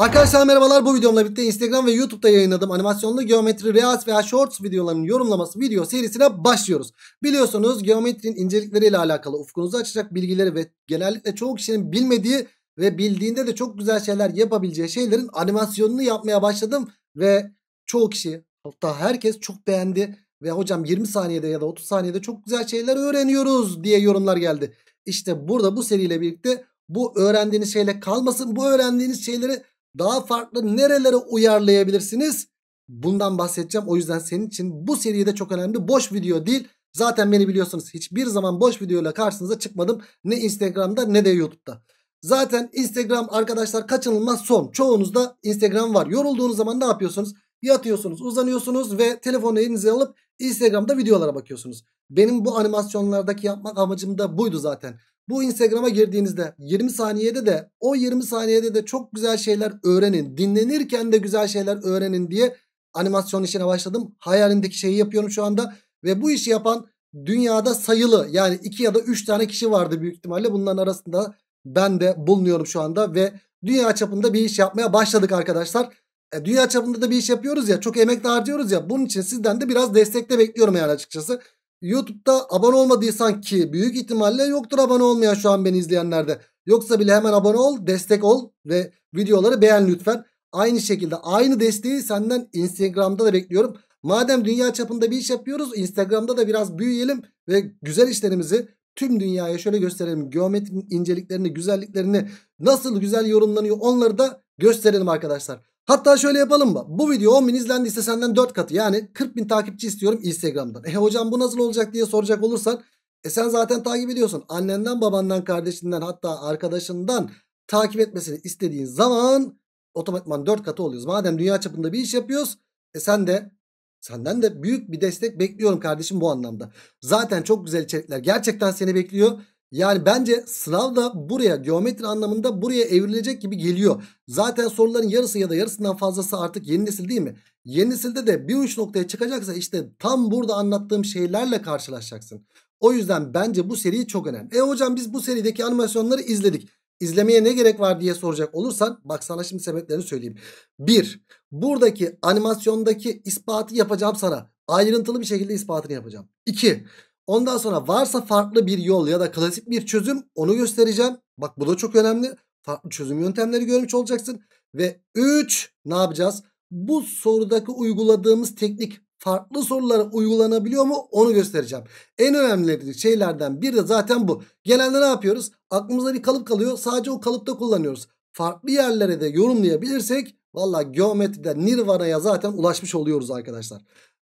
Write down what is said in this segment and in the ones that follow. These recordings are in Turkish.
Arkadaşlar merhabalar bu videomla birlikte Instagram ve YouTube'da yayınladığım animasyonlu geometri Reels veya Shorts videolarının yorumlaması video serisine başlıyoruz. Biliyorsunuz geometrinin incelikleriyle alakalı ufkunuzu açacak bilgileri ve genellikle çoğu kişinin bilmediği ve bildiğinde de çok güzel şeyler yapabileceği şeylerin animasyonunu yapmaya başladım ve çoğu kişi hatta herkes çok beğendi ve hocam 20 saniyede ya da 30 saniyede çok güzel şeyler öğreniyoruz diye yorumlar geldi. İşte burada bu seriyle birlikte bu öğrendiğiniz şeyle kalmasın bu öğrendiğiniz şeyleri daha farklı nerelere uyarlayabilirsiniz? Bundan bahsedeceğim. O yüzden senin için bu seride çok önemli. Boş video değil. Zaten beni biliyorsunuz. Hiçbir zaman boş videoyla karşınıza çıkmadım. Ne Instagram'da ne de YouTube'da. Zaten Instagram arkadaşlar kaçınılmaz son. Çoğunuzda Instagram var. Yorulduğunuz zaman ne yapıyorsunuz? Yatıyorsunuz, uzanıyorsunuz ve telefonu elinize alıp Instagram'da videolara bakıyorsunuz. Benim bu animasyonlardaki yapmak amacım da buydu zaten. Bu Instagram'a girdiğinizde 20 saniyede de o 20 saniyede de çok güzel şeyler öğrenin. Dinlenirken de güzel şeyler öğrenin diye animasyon işine başladım. Hayalindeki şeyi yapıyorum şu anda. Ve bu işi yapan dünyada sayılı yani 2 ya da 3 tane kişi vardı büyük ihtimalle. Bunların arasında ben de bulunuyorum şu anda ve dünya çapında bir iş yapmaya başladık arkadaşlar. E, dünya çapında da bir iş yapıyoruz ya çok emek harcıyoruz ya bunun için sizden de biraz destekle bekliyorum yani açıkçası. YouTube'da abone olmadıysan ki büyük ihtimalle yoktur abone olmayan şu an beni izleyenlerde. Yoksa bile hemen abone ol, destek ol ve videoları beğen lütfen. Aynı şekilde aynı desteği senden Instagram'da da bekliyorum. Madem dünya çapında bir iş yapıyoruz Instagram'da da biraz büyüyelim ve güzel işlerimizi tüm dünyaya şöyle gösterelim. Geometri inceliklerini, güzelliklerini nasıl güzel yorumlanıyor onları da gösterelim arkadaşlar. Hatta şöyle yapalım mı? Bu video 10 bin izlendiyse senden 4 katı yani 40 bin takipçi istiyorum Instagram'dan. E hocam bu nasıl olacak diye soracak olursan e sen zaten takip ediyorsun. Annenden, babandan, kardeşinden hatta arkadaşından takip etmesini istediğin zaman otomatikman 4 katı oluyoruz. Madem dünya çapında bir iş yapıyoruz e sen de senden de büyük bir destek bekliyorum kardeşim bu anlamda. Zaten çok güzel içerikler gerçekten seni bekliyor. Yani bence sınav da buraya geometri anlamında buraya evrilecek gibi geliyor. Zaten soruların yarısı ya da yarısından fazlası artık yeni nesil değil mi? Yeni nesilde de bir uç noktaya çıkacaksa işte tam burada anlattığım şeylerle karşılaşacaksın. O yüzden bence bu seri çok önemli. E hocam biz bu serideki animasyonları izledik. İzlemeye ne gerek var diye soracak olursan bak sana şimdi sebeplerini söyleyeyim. 1. Buradaki animasyondaki ispatı yapacağım sana. Ayrıntılı bir şekilde ispatını yapacağım. 2. Ondan sonra varsa farklı bir yol ya da klasik bir çözüm onu göstereceğim. Bak bu da çok önemli. Farklı çözüm yöntemleri görmüş olacaksın. Ve 3 ne yapacağız? Bu sorudaki uyguladığımız teknik farklı sorulara uygulanabiliyor mu onu göstereceğim. En önemli şeylerden biri de zaten bu. Genelde ne yapıyoruz? Aklımızda bir kalıp kalıyor. Sadece o kalıpta kullanıyoruz. Farklı yerlere de yorumlayabilirsek valla geometride nirvana'ya zaten ulaşmış oluyoruz arkadaşlar.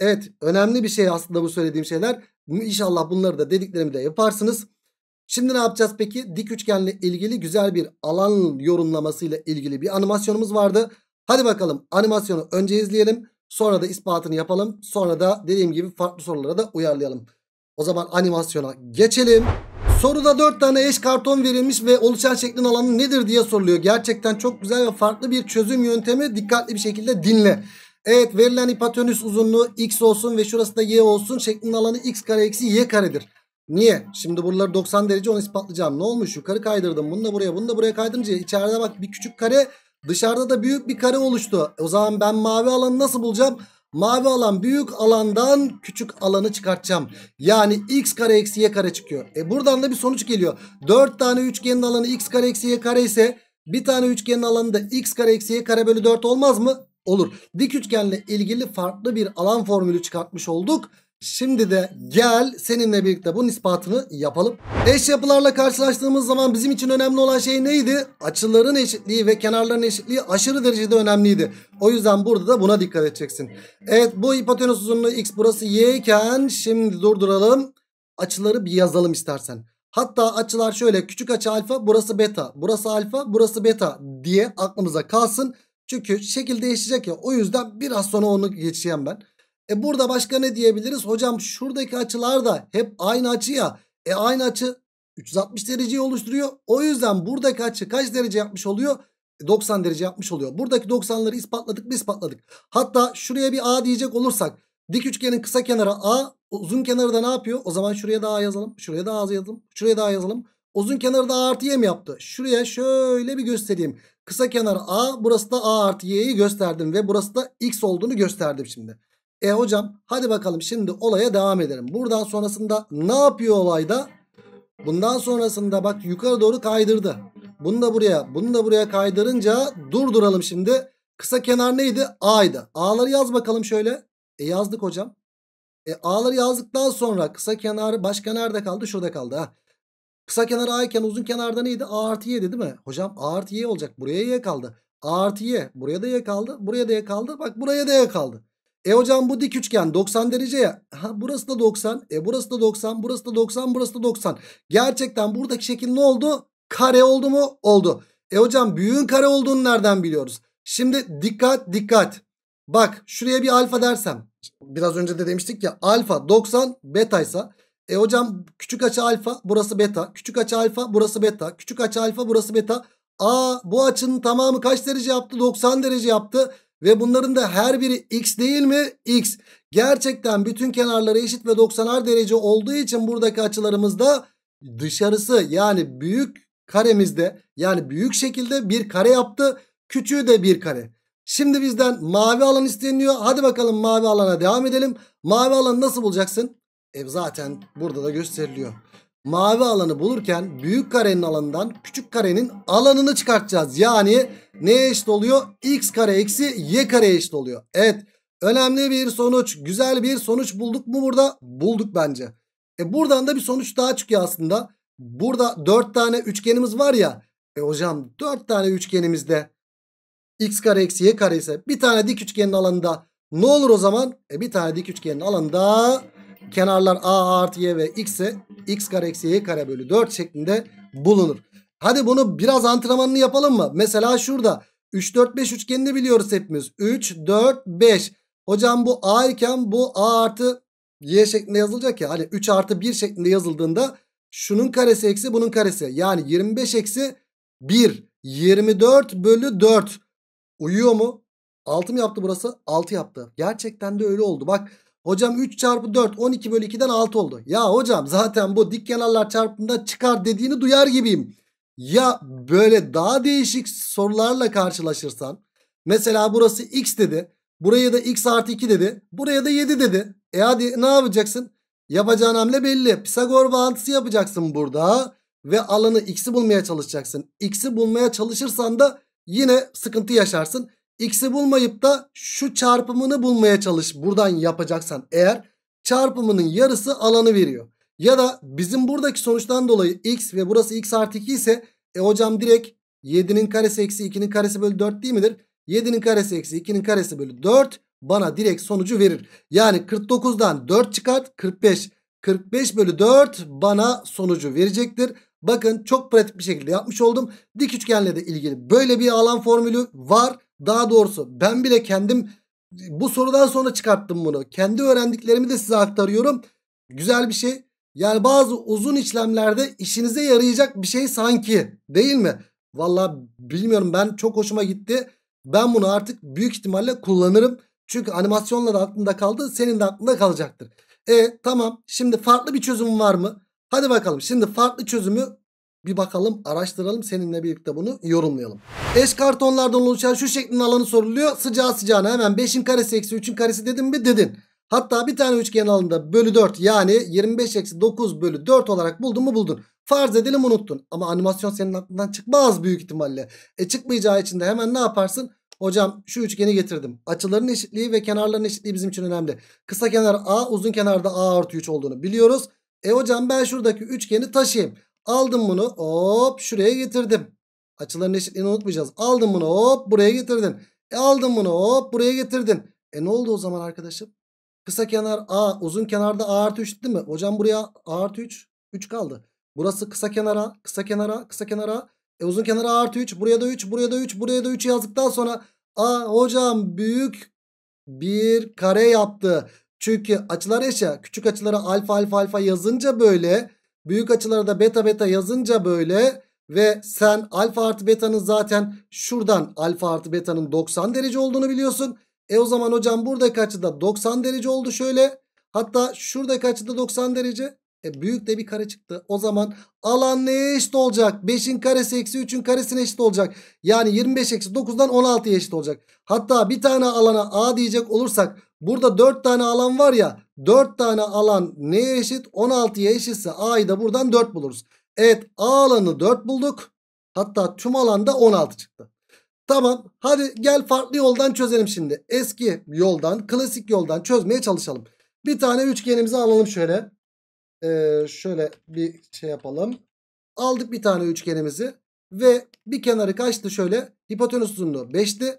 Evet önemli bir şey aslında bu söylediğim şeyler. İnşallah bunları da dediklerimi de yaparsınız. Şimdi ne yapacağız peki? Dik üçgenle ilgili güzel bir alan yorumlamasıyla ilgili bir animasyonumuz vardı. Hadi bakalım animasyonu önce izleyelim. Sonra da ispatını yapalım. Sonra da dediğim gibi farklı sorulara da uyarlayalım. O zaman animasyona geçelim. Soruda 4 tane eş karton verilmiş ve oluşan şeklin alanı nedir diye soruluyor. Gerçekten çok güzel ve farklı bir çözüm yöntemi dikkatli bir şekilde dinle. Evet verilen hipotenüs uzunluğu x olsun ve şurası da y olsun. Şeklinin alanı x kare eksi y karedir. Niye? Şimdi buraları 90 derece onu ispatlayacağım. Ne olmuş? Yukarı kaydırdım. Bunu da buraya bunu da buraya kaydırınca içeride bak bir küçük kare dışarıda da büyük bir kare oluştu. O zaman ben mavi alanı nasıl bulacağım? Mavi alan büyük alandan küçük alanı çıkartacağım. Yani x kare eksi y kare çıkıyor. E buradan da bir sonuç geliyor. 4 tane üçgenin alanı x kare eksi y kare ise bir tane üçgenin alanı da x kare eksi y kare bölü 4 olmaz mı? olur. Dik üçgenle ilgili farklı bir alan formülü çıkartmış olduk. Şimdi de gel seninle birlikte bunun ispatını yapalım. Eş yapılarla karşılaştığımız zaman bizim için önemli olan şey neydi? Açıların eşitliği ve kenarların eşitliği aşırı derecede önemliydi. O yüzden burada da buna dikkat edeceksin. Evet bu hipotenüs uzunluğu x burası y iken şimdi durduralım. Açıları bir yazalım istersen. Hatta açılar şöyle küçük açı alfa burası beta burası alfa burası beta diye aklımıza kalsın. Çünkü şekil değişecek ya. O yüzden biraz sonra onu geçeceğim ben. E burada başka ne diyebiliriz? Hocam şuradaki açılar da hep aynı açı ya. E aynı açı 360 dereceyi oluşturuyor. O yüzden buradaki açı kaç derece yapmış oluyor? 90 e, derece yapmış oluyor. Buradaki 90'ları ispatladık mı ispatladık. Hatta şuraya bir A diyecek olursak dik üçgenin kısa kenarı A uzun kenarı da ne yapıyor? O zaman şuraya da A yazalım. Şuraya da A yazalım. Şuraya da A yazalım. Uzun kenarı da A artı Y mi yaptı? Şuraya şöyle bir göstereyim. Kısa kenar A burası da A artı Y'yi gösterdim ve burası da X olduğunu gösterdim şimdi. E hocam hadi bakalım şimdi olaya devam edelim. Buradan sonrasında ne yapıyor olayda? Bundan sonrasında bak yukarı doğru kaydırdı. Bunu da buraya bunu da buraya kaydırınca durduralım şimdi. Kısa kenar neydi? A'ydı. A'ları yaz bakalım şöyle. E yazdık hocam. E A'ları yazdıktan sonra kısa kenarı başka nerede kaldı? Şurada kaldı. Ha. Kısa kenar a iken uzun kenarda neydi? A artı y değil mi? Hocam a artı y olacak. Buraya y kaldı. A artı y. Buraya da y kaldı. Buraya da y kaldı. Bak buraya da y kaldı. E hocam bu dik üçgen 90 derece ya. Ha, burası da 90. E burası da 90. Burası da 90. Burası da 90. Gerçekten buradaki şekil ne oldu? Kare oldu mu? Oldu. E hocam büyüğün kare olduğunu nereden biliyoruz? Şimdi dikkat dikkat. Bak şuraya bir alfa dersem. Biraz önce de demiştik ya alfa 90 beta ise e hocam küçük açı alfa burası beta. Küçük açı alfa burası beta. Küçük açı alfa burası beta. Aa bu açının tamamı kaç derece yaptı? 90 derece yaptı. Ve bunların da her biri x değil mi? X. Gerçekten bütün kenarları eşit ve 90'ar derece olduğu için buradaki açılarımız da dışarısı yani büyük karemizde yani büyük şekilde bir kare yaptı. Küçüğü de bir kare. Şimdi bizden mavi alan isteniyor. Hadi bakalım mavi alana devam edelim. Mavi alanı nasıl bulacaksın? E zaten burada da gösteriliyor. Mavi alanı bulurken büyük karenin alanından küçük karenin alanını çıkartacağız. Yani neye eşit oluyor? X kare eksi Y kare eşit oluyor. Evet önemli bir sonuç. Güzel bir sonuç bulduk mu burada? Bulduk bence. E buradan da bir sonuç daha çıkıyor aslında. Burada 4 tane üçgenimiz var ya. E hocam 4 tane üçgenimizde x kare eksi y kare ise bir tane dik üçgenin alanında ne olur o zaman? E bir tane dik üçgenin alanında kenarlar a artı y ve x ise x kare eksi y kare bölü 4 şeklinde bulunur. Hadi bunu biraz antrenmanını yapalım mı? Mesela şurada 3 4 5 üçgenini biliyoruz hepimiz. 3 4 5. Hocam bu a iken bu a artı y şeklinde yazılacak ya. Hani 3 artı 1 şeklinde yazıldığında şunun karesi eksi bunun karesi. Yani 25 eksi 1. 24 bölü 4. Uyuyor mu? 6 mı yaptı burası? 6 yaptı. Gerçekten de öyle oldu. Bak Hocam 3 çarpı 4 12 bölü 2'den 6 oldu. Ya hocam zaten bu dik kenarlar çarpımında çıkar dediğini duyar gibiyim. Ya böyle daha değişik sorularla karşılaşırsan. Mesela burası x dedi. Buraya da x artı 2 dedi. Buraya da 7 dedi. E hadi ne yapacaksın? Yapacağın hamle belli. Pisagor bağıntısı yapacaksın burada. Ve alanı x'i bulmaya çalışacaksın. X'i bulmaya çalışırsan da yine sıkıntı yaşarsın x'i bulmayıp da şu çarpımını bulmaya çalış. Buradan yapacaksan eğer çarpımının yarısı alanı veriyor. Ya da bizim buradaki sonuçtan dolayı x ve burası x artı 2 ise e hocam direkt 7'nin karesi eksi 2'nin karesi bölü 4 değil midir? 7'nin karesi eksi 2'nin karesi bölü 4 bana direkt sonucu verir. Yani 49'dan 4 çıkart 45. 45 bölü 4 bana sonucu verecektir. Bakın çok pratik bir şekilde yapmış oldum. Dik üçgenle de ilgili böyle bir alan formülü var. Daha doğrusu ben bile kendim bu sorudan sonra çıkarttım bunu. Kendi öğrendiklerimi de size aktarıyorum. Güzel bir şey. Yani bazı uzun işlemlerde işinize yarayacak bir şey sanki değil mi? Valla bilmiyorum ben çok hoşuma gitti. Ben bunu artık büyük ihtimalle kullanırım. Çünkü animasyonla da aklımda kaldı. Senin de aklında kalacaktır. E tamam şimdi farklı bir çözüm var mı? Hadi bakalım şimdi farklı çözümü bir bakalım araştıralım seninle birlikte bunu yorumlayalım. Eş kartonlardan oluşan şu şeklin alanı soruluyor. Sıcağı sıcağına hemen 5'in karesi eksi 3'ün karesi dedin mi dedin. Hatta bir tane üçgen alanında bölü 4 yani 25 eksi 9 bölü 4 olarak buldun mu buldun. Farz edelim unuttun. Ama animasyon senin aklından çıkmaz büyük ihtimalle. E çıkmayacağı için de hemen ne yaparsın? Hocam şu üçgeni getirdim. Açıların eşitliği ve kenarların eşitliği bizim için önemli. Kısa kenar A uzun kenarda A artı 3 olduğunu biliyoruz. E hocam ben şuradaki üçgeni taşıyayım. Aldım bunu hop şuraya getirdim. Açıların eşitliğini unutmayacağız. Aldım bunu hop buraya getirdin. E aldım bunu hop buraya getirdin. E ne oldu o zaman arkadaşım? Kısa kenar A uzun kenarda A artı 3 değil mi? Hocam buraya A artı 3 3 kaldı. Burası kısa kenara kısa kenara kısa kenara. E uzun kenara artı 3 buraya da 3 buraya da 3 buraya da 3 yazdıktan sonra A hocam büyük bir kare yaptı. Çünkü açılar eşya küçük açıları alfa alfa alfa yazınca böyle Büyük açılara da beta beta yazınca böyle ve sen alfa artı betanın zaten şuradan alfa artı betanın 90 derece olduğunu biliyorsun. E o zaman hocam buradaki açıda 90 derece oldu şöyle. Hatta şuradaki açıda 90 derece. E büyük de bir kare çıktı. O zaman alan neye eşit olacak? 5'in karesi eksi 3'ün karesine eşit olacak. Yani 25 eksi 9'dan 16'ya eşit olacak. Hatta bir tane alana A diyecek olursak burada 4 tane alan var ya 4 tane alan neye eşit? 16'ya eşitse A'yı da buradan 4 buluruz. Evet A alanı 4 bulduk. Hatta tüm alanda 16 çıktı. Tamam hadi gel farklı yoldan çözelim şimdi. Eski yoldan klasik yoldan çözmeye çalışalım. Bir tane üçgenimizi alalım şöyle. Ee, şöyle bir şey yapalım. Aldık bir tane üçgenimizi. Ve bir kenarı kaçtı şöyle. Hipotenüs uzunluğu 5'ti.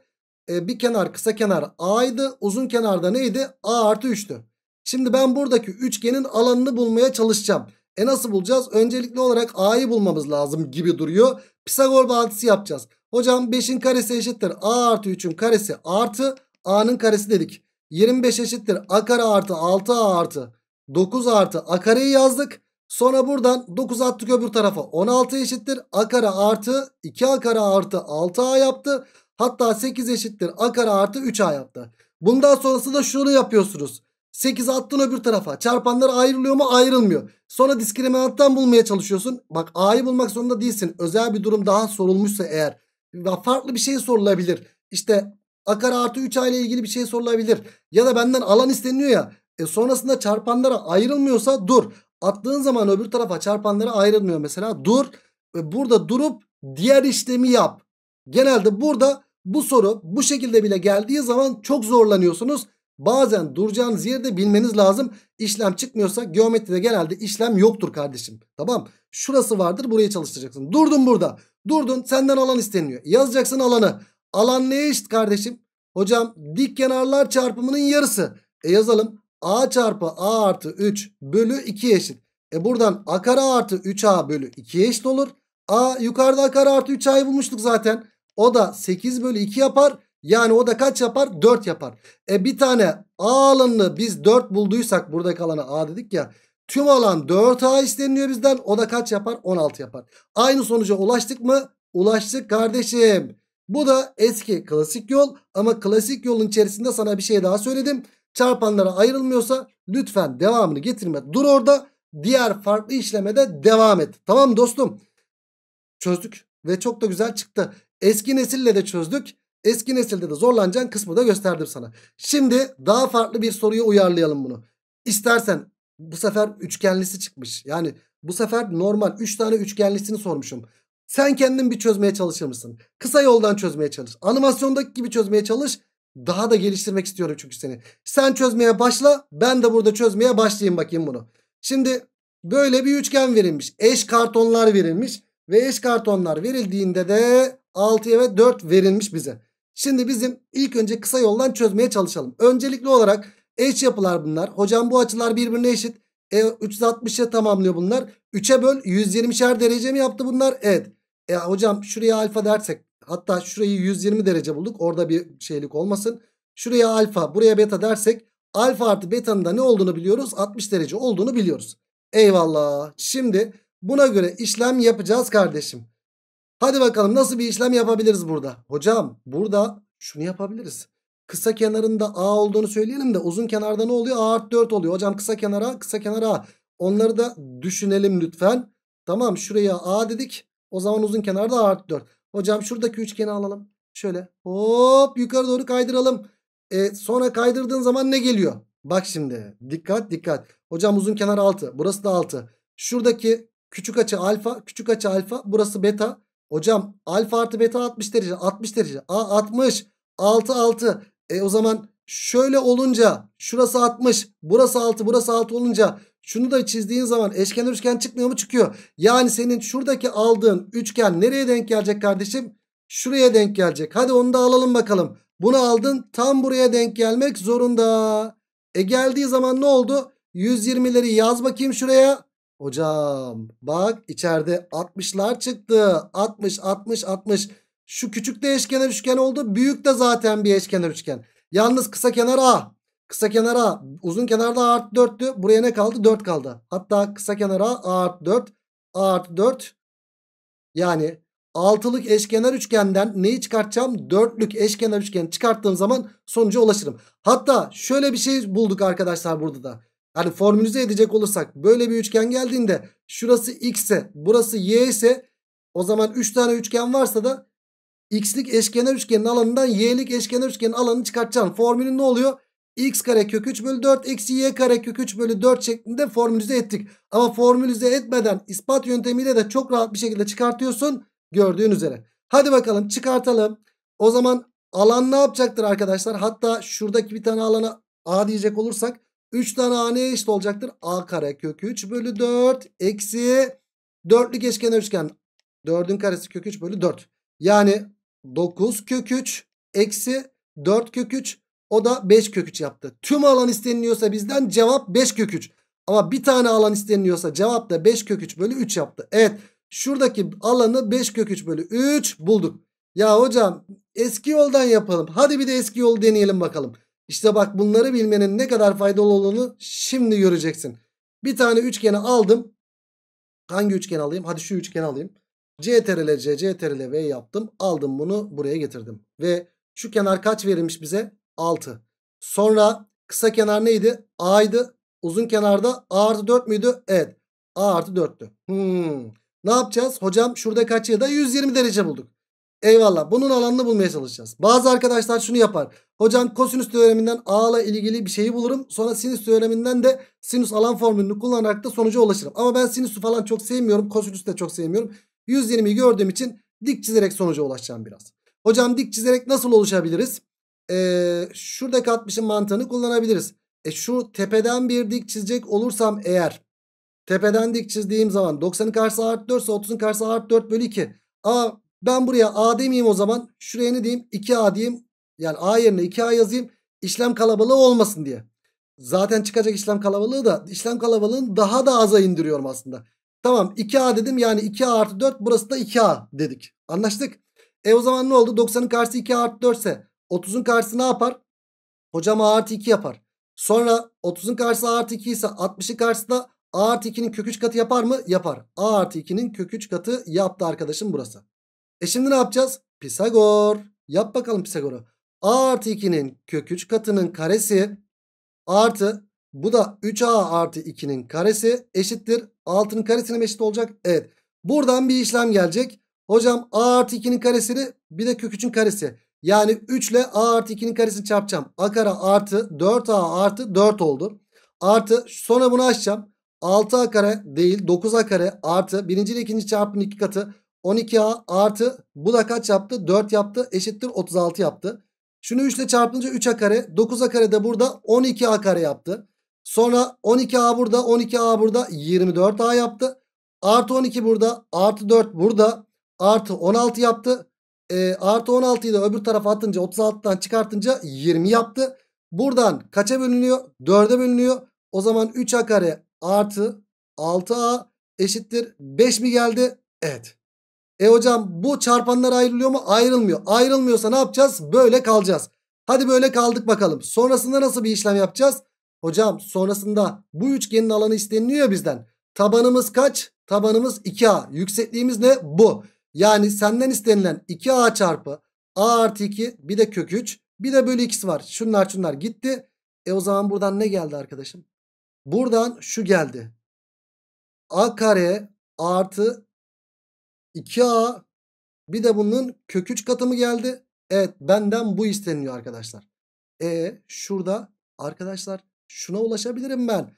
Ee, bir kenar kısa kenar A'ydı. Uzun kenarda neydi? A artı 3'tü. Şimdi ben buradaki üçgenin alanını bulmaya çalışacağım. E nasıl bulacağız? Öncelikli olarak A'yı bulmamız lazım gibi duruyor. Pisagor bağıntısı yapacağız. Hocam 5'in karesi eşittir A artı 3'ün karesi artı A'nın karesi dedik. 25 eşittir A kare artı 6A artı 9 artı A kareyi yazdık. Sonra buradan 9 attık öbür tarafa. 16 eşittir A kare artı 2A kare artı 6A yaptı. Hatta 8 eşittir A kare artı 3A yaptı. Bundan sonrası da şunu yapıyorsunuz. 8 attın öbür tarafa. Çarpanlar ayrılıyor mu? Ayrılmıyor. Sonra diskriminanttan bulmaya çalışıyorsun. Bak A'yı bulmak zorunda değilsin. Özel bir durum daha sorulmuşsa eğer. Farklı bir şey sorulabilir. İşte akar artı 3 A ile ilgili bir şey sorulabilir. Ya da benden alan isteniyor ya. E sonrasında çarpanlara ayrılmıyorsa dur. Attığın zaman öbür tarafa çarpanlara ayrılmıyor mesela. Dur. Ve burada durup diğer işlemi yap. Genelde burada bu soru bu şekilde bile geldiği zaman çok zorlanıyorsunuz bazen duracağınız yeri de bilmeniz lazım. İşlem çıkmıyorsa geometride genelde işlem yoktur kardeşim. Tamam şurası vardır buraya çalıştıracaksın. Durdun burada durdun senden alan isteniyor. Yazacaksın alanı. Alan neye eşit kardeşim? Hocam dik kenarlar çarpımının yarısı. E yazalım a çarpı a artı 3 bölü 2 eşit. E buradan a kare artı 3a bölü 2'ye eşit olur. A yukarıda a kare artı 3a'yı bulmuştuk zaten. O da 8 bölü 2 yapar. Yani o da kaç yapar? 4 yapar. E bir tane A alanını biz 4 bulduysak burada kalanı A dedik ya. Tüm alan 4A isteniyor bizden. O da kaç yapar? 16 yapar. Aynı sonuca ulaştık mı? Ulaştık kardeşim. Bu da eski klasik yol ama klasik yolun içerisinde sana bir şey daha söyledim. Çarpanlara ayrılmıyorsa lütfen devamını getirme. Dur orada diğer farklı işlemede devam et. Tamam dostum. Çözdük ve çok da güzel çıktı. Eski nesille de çözdük. Eski nesilde de zorlanacağın kısmı da gösterdim sana. Şimdi daha farklı bir soruya uyarlayalım bunu. İstersen bu sefer üçgenlisi çıkmış. Yani bu sefer normal 3 tane üçgenlisini sormuşum. Sen kendin bir çözmeye çalışır mısın? Kısa yoldan çözmeye çalış. Animasyondaki gibi çözmeye çalış. Daha da geliştirmek istiyorum çünkü seni. Sen çözmeye başla. Ben de burada çözmeye başlayayım bakayım bunu. Şimdi böyle bir üçgen verilmiş. Eş kartonlar verilmiş. Ve eş kartonlar verildiğinde de 6'ya ve 4 verilmiş bize. Şimdi bizim ilk önce kısa yoldan çözmeye çalışalım. Öncelikli olarak eş yapılar bunlar. Hocam bu açılar birbirine eşit. E, 360'a tamamlıyor bunlar. 3'e böl 120'şer derece mi yaptı bunlar? Evet. E, hocam şuraya alfa dersek hatta şurayı 120 derece bulduk. Orada bir şeylik olmasın. Şuraya alfa buraya beta dersek alfa artı betanın da ne olduğunu biliyoruz. 60 derece olduğunu biliyoruz. Eyvallah. Şimdi buna göre işlem yapacağız kardeşim. Hadi bakalım nasıl bir işlem yapabiliriz burada? Hocam burada şunu yapabiliriz. Kısa kenarında A olduğunu söyleyelim de uzun kenarda ne oluyor? A art 4 oluyor. Hocam kısa kenara kısa kenara Onları da düşünelim lütfen. Tamam şuraya A dedik. O zaman uzun kenarda A art 4. Hocam şuradaki üçgeni alalım. Şöyle hop yukarı doğru kaydıralım. E, sonra kaydırdığın zaman ne geliyor? Bak şimdi dikkat dikkat. Hocam uzun kenar 6. Burası da 6. Şuradaki küçük açı alfa küçük açı alfa burası beta. Hocam alfa artı beta 60 derece. 60 derece. A 60. 6 6. E o zaman şöyle olunca şurası 60. Burası 6. Burası 6 olunca şunu da çizdiğin zaman eşkenar üçgen çıkmıyor mu? Çıkıyor. Yani senin şuradaki aldığın üçgen nereye denk gelecek kardeşim? Şuraya denk gelecek. Hadi onu da alalım bakalım. Bunu aldın tam buraya denk gelmek zorunda. E geldiği zaman ne oldu? 120'leri yaz bakayım şuraya. Hocam bak içeride 60'lar çıktı. 60 60 60. Şu küçük de eşkenar üçgen oldu. Büyük de zaten bir eşkenar üçgen. Yalnız kısa kenar A. Kısa kenar A. Uzun kenar da A artı 4'tü. Buraya ne kaldı? 4 kaldı. Hatta kısa kenar A A artı 4. A artı 4. Yani altılık eşkenar üçgenden neyi çıkartacağım? Dörtlük eşkenar üçgeni çıkarttığım zaman sonuca ulaşırım. Hatta şöyle bir şey bulduk arkadaşlar burada da. Yani formülize edecek olursak böyle bir üçgen geldiğinde şurası x ise burası y ise o zaman 3 tane üçgen varsa da x'lik eşkenar üçgenin alanından y'lik eşkenar üçgenin alanını çıkartacaksın. Formülün ne oluyor? x kare kök 3 bölü 4 eksi y kare kök 3 bölü 4 şeklinde formülize ettik. Ama formülize etmeden ispat yöntemiyle de çok rahat bir şekilde çıkartıyorsun gördüğün üzere. Hadi bakalım çıkartalım. O zaman alan ne yapacaktır arkadaşlar? Hatta şuradaki bir tane alana a diyecek olursak 3 tane haneye eşit olacaktır. A kare kök 3 bölü 4 eksi dörtlü geçkenar üçgen 4'ün karesi kök 3 bölü 4. Yani 9 kök 3 eksi 4 kök 3 o da 5 kök 3 yaptı. Tüm alan isteniliyorsa bizden cevap 5 kök 3. Ama bir tane alan isteniliyorsa cevap da 5 kök 3 bölü 3 yaptı. Evet şuradaki alanı 5 kök 3 bölü 3 bulduk. Ya hocam eski yoldan yapalım. Hadi bir de eski yolu deneyelim bakalım. İşte bak bunları bilmenin ne kadar faydalı olduğunu şimdi göreceksin. Bir tane üçgeni aldım. Hangi üçgen alayım? Hadi şu üçgeni alayım. CTRL C, CTRL V yaptım. Aldım bunu buraya getirdim. Ve şu kenar kaç verilmiş bize? 6. Sonra kısa kenar neydi? A'ydı. Uzun kenarda A artı 4 müydü? Evet. A artı 4'tü. Hmm. Ne yapacağız? Hocam şurada kaç ya da 120 derece bulduk. Eyvallah. Bunun alanını bulmaya çalışacağız. Bazı arkadaşlar şunu yapar. Hocam kosinüs teoreminden a ile ilgili bir şeyi bulurum. Sonra sinüs teoreminden de sinüs alan formülünü kullanarak da sonuca ulaşırım. Ama ben sinüsü falan çok sevmiyorum. Kosinüsü de çok sevmiyorum. 120'yi gördüğüm için dik çizerek sonuca ulaşacağım biraz. Hocam dik çizerek nasıl oluşabiliriz? Ee, şuradaki 60'ın mantığını kullanabiliriz. E şu tepeden bir dik çizecek olursam eğer tepeden dik çizdiğim zaman 90'ın karşısı artı 4 ise 30'un karşısı artı 4 bölü 2. A ben buraya A demeyeyim o zaman. Şuraya ne diyeyim? 2A diyeyim. Yani A yerine 2A yazayım. İşlem kalabalığı olmasın diye. Zaten çıkacak işlem kalabalığı da işlem kalabalığını daha da aza indiriyorum aslında. Tamam 2A dedim yani 2A artı 4 burası da 2A dedik. Anlaştık. E o zaman ne oldu? 90'ın karşısı 2A artı 4 ise 30'un karşısı ne yapar? Hocam A artı 2 yapar. Sonra 30'un karşısı A artı 2 ise 60'ın karşısı da A artı 2'nin kök 3 katı yapar mı? Yapar. A artı 2'nin kök 3 katı yaptı arkadaşım burası. E şimdi ne yapacağız? Pisagor. Yap bakalım Pisagor'u. A artı 2'nin kök 3 katının karesi artı bu da 3A artı 2'nin karesi eşittir. 6'nın karesine mi eşit olacak? Evet. Buradan bir işlem gelecek. Hocam A artı 2'nin karesini bir de kök 3'ün karesi. Yani 3 ile A artı 2'nin karesini çarpacağım. A kare artı 4A artı 4 oldu. Artı sonra bunu açacağım. 6A kare değil 9A kare artı birinci ile ikinci çarpımın iki katı 12A artı bu da kaç yaptı? 4 yaptı eşittir 36 yaptı. Şunu 3 ile çarpınca 3A kare 9A kare de burada 12A kare yaptı. Sonra 12A burada 12A burada 24A yaptı. Artı 12 burada artı 4 burada artı 16 yaptı. E, artı 16'yı da öbür tarafa atınca 36'dan çıkartınca 20 yaptı. Buradan kaça bölünüyor? 4'e bölünüyor. O zaman 3A kare artı 6A eşittir 5 mi geldi? Evet. E hocam bu çarpanlar ayrılıyor mu? Ayrılmıyor. Ayrılmıyorsa ne yapacağız? Böyle kalacağız. Hadi böyle kaldık bakalım. Sonrasında nasıl bir işlem yapacağız? Hocam sonrasında bu üçgenin alanı isteniliyor bizden. Tabanımız kaç? Tabanımız 2A. Yüksekliğimiz ne? Bu. Yani senden istenilen 2A çarpı A artı 2 bir de kök 3 bir de bölü x var. Şunlar şunlar gitti. E o zaman buradan ne geldi arkadaşım? Buradan şu geldi. A kare artı 2a bir de bunun kök 3 katı mı geldi? Evet benden bu isteniyor arkadaşlar. E şurada arkadaşlar şuna ulaşabilirim ben.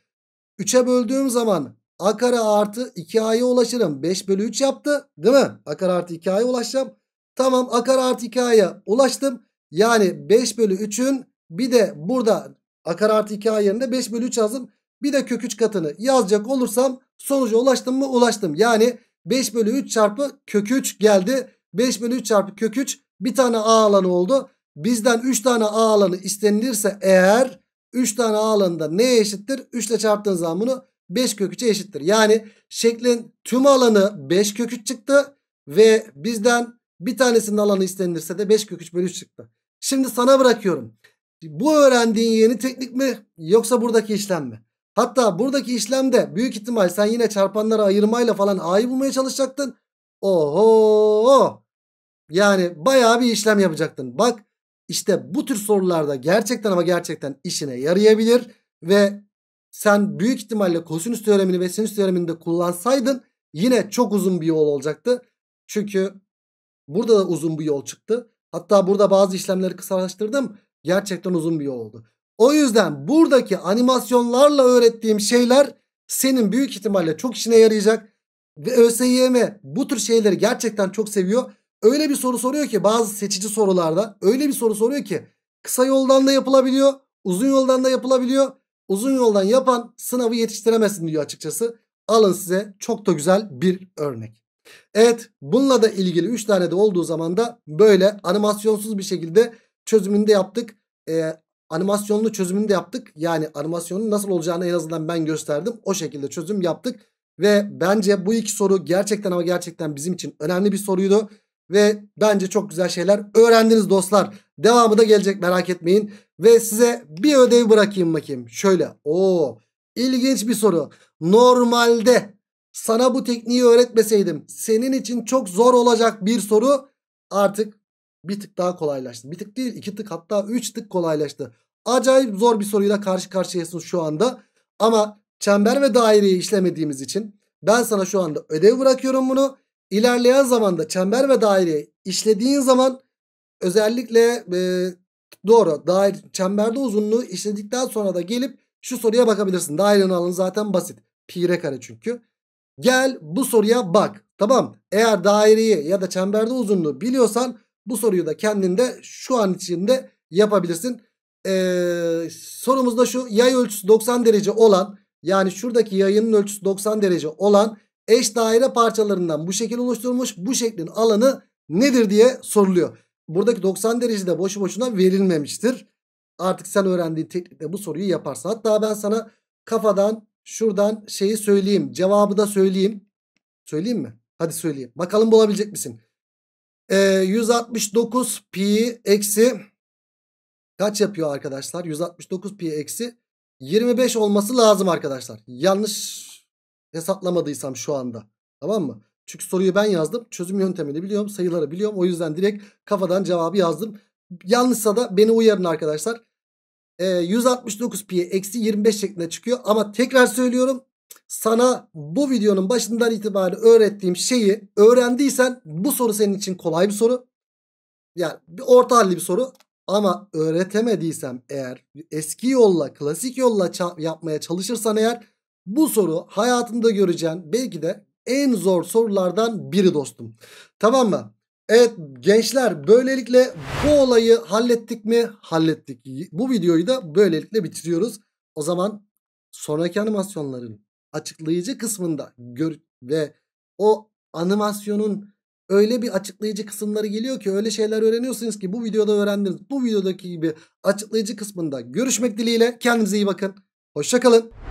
3'e böldüğüm zaman a kare artı 2a'ya ulaşırım. 5 bölü 3 yaptı değil mi? a kare artı 2a'ya ulaşacağım. Tamam a kare artı 2a'ya ulaştım. Yani 5 bölü 3'ün bir de burada a kare artı 2a yerine 5 bölü 3 yazdım. Bir de kök 3 katını yazacak olursam sonuca ulaştım mı? Ulaştım. Yani 5 bölü 3 çarpı kök 3 geldi. 5 bölü 3 çarpı kök 3 bir tane A alanı oldu. Bizden 3 tane A alanı istenilirse eğer 3 tane A alanında neye eşittir? 3 ile çarptığın zaman bunu 5 kök 3'e eşittir. Yani şeklin tüm alanı 5 kök 3 çıktı. Ve bizden bir tanesinin alanı istenilirse de 5 kök 3 bölü 3 çıktı. Şimdi sana bırakıyorum. Bu öğrendiğin yeni teknik mi yoksa buradaki işlem mi? Hatta buradaki işlemde büyük ihtimal sen yine çarpanları ayırmayla falan a'yı bulmaya çalışacaktın. Oho. Yani bayağı bir işlem yapacaktın. Bak işte bu tür sorularda gerçekten ama gerçekten işine yarayabilir. Ve sen büyük ihtimalle kosinüs teoremini ve sinüs teoremini de kullansaydın yine çok uzun bir yol olacaktı. Çünkü burada da uzun bir yol çıktı. Hatta burada bazı işlemleri kısalaştırdım. Gerçekten uzun bir yol oldu. O yüzden buradaki animasyonlarla öğrettiğim şeyler senin büyük ihtimalle çok işine yarayacak. Ve ÖSYM bu tür şeyleri gerçekten çok seviyor. Öyle bir soru soruyor ki bazı seçici sorularda öyle bir soru soruyor ki kısa yoldan da yapılabiliyor, uzun yoldan da yapılabiliyor. Uzun yoldan yapan sınavı yetiştiremesin diyor açıkçası. Alın size çok da güzel bir örnek. Evet bununla da ilgili 3 tane de olduğu zaman da böyle animasyonsuz bir şekilde çözümünü de yaptık. Ee, Animasyonlu çözümünü de yaptık. Yani animasyonun nasıl olacağını en azından ben gösterdim. O şekilde çözüm yaptık. Ve bence bu iki soru gerçekten ama gerçekten bizim için önemli bir soruydu. Ve bence çok güzel şeyler öğrendiniz dostlar. Devamı da gelecek merak etmeyin. Ve size bir ödev bırakayım bakayım. Şöyle. o ilginç bir soru. Normalde sana bu tekniği öğretmeseydim senin için çok zor olacak bir soru. Artık bir tık daha kolaylaştı. Bir tık değil iki tık hatta üç tık kolaylaştı. Acayip zor bir soruyla karşı karşıyasınız şu anda. Ama çember ve daireyi işlemediğimiz için ben sana şu anda ödev bırakıyorum bunu. İlerleyen zamanda çember ve daireyi işlediğin zaman özellikle e, doğru daire, çemberde uzunluğu işledikten sonra da gelip şu soruya bakabilirsin. Dairenin alanı zaten basit. Pi r kare çünkü. Gel bu soruya bak. Tamam. Eğer daireyi ya da çemberde uzunluğu biliyorsan bu soruyu da kendinde şu an içinde yapabilirsin. Ee, sorumuzda şu yay ölçüsü 90 derece olan yani şuradaki yayının ölçüsü 90 derece olan eş daire parçalarından bu şekil oluşturmuş Bu şeklin alanı nedir diye soruluyor. Buradaki 90 derece de boşu boşuna verilmemiştir. Artık sen öğrendiğin teknikle bu soruyu yaparsın. Hatta ben sana kafadan şuradan şeyi söyleyeyim. Cevabı da söyleyeyim. Söyleyeyim mi? Hadi söyleyeyim. Bakalım bulabilecek misin? E, ee, 169 pi eksi kaç yapıyor arkadaşlar? 169 pi eksi 25 olması lazım arkadaşlar. Yanlış hesaplamadıysam şu anda. Tamam mı? Çünkü soruyu ben yazdım. Çözüm yöntemini biliyorum. Sayıları biliyorum. O yüzden direkt kafadan cevabı yazdım. Yanlışsa da beni uyarın arkadaşlar. E, ee, 169 pi eksi 25 şeklinde çıkıyor. Ama tekrar söylüyorum sana bu videonun başından itibaren öğrettiğim şeyi öğrendiysen bu soru senin için kolay bir soru. Yani bir orta halli bir soru. Ama öğretemediysem eğer eski yolla klasik yolla yapmaya çalışırsan eğer bu soru hayatında göreceğin belki de en zor sorulardan biri dostum. Tamam mı? Evet gençler böylelikle bu olayı hallettik mi? Hallettik. Bu videoyu da böylelikle bitiriyoruz. O zaman sonraki animasyonların açıklayıcı kısmında gör ve o animasyonun öyle bir açıklayıcı kısımları geliyor ki öyle şeyler öğreniyorsunuz ki bu videoda öğrendiniz. Bu videodaki gibi açıklayıcı kısmında görüşmek dileğiyle kendinize iyi bakın. Hoşçakalın.